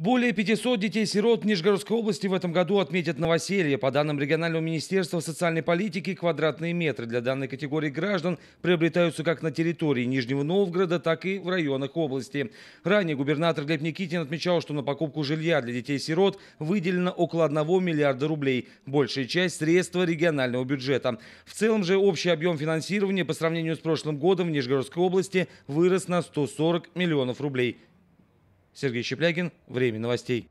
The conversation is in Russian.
Более 500 детей-сирот Нижегородской области в этом году отметят новоселье. По данным регионального министерства социальной политики, квадратные метры для данной категории граждан приобретаются как на территории Нижнего Новгорода, так и в районах области. Ранее губернатор Глеб Никитин отмечал, что на покупку жилья для детей-сирот выделено около 1 миллиарда рублей, большая часть – средства регионального бюджета. В целом же общий объем финансирования по сравнению с прошлым годом в Нижегородской области вырос на 140 миллионов рублей. Сергей Щеплягин. Время новостей.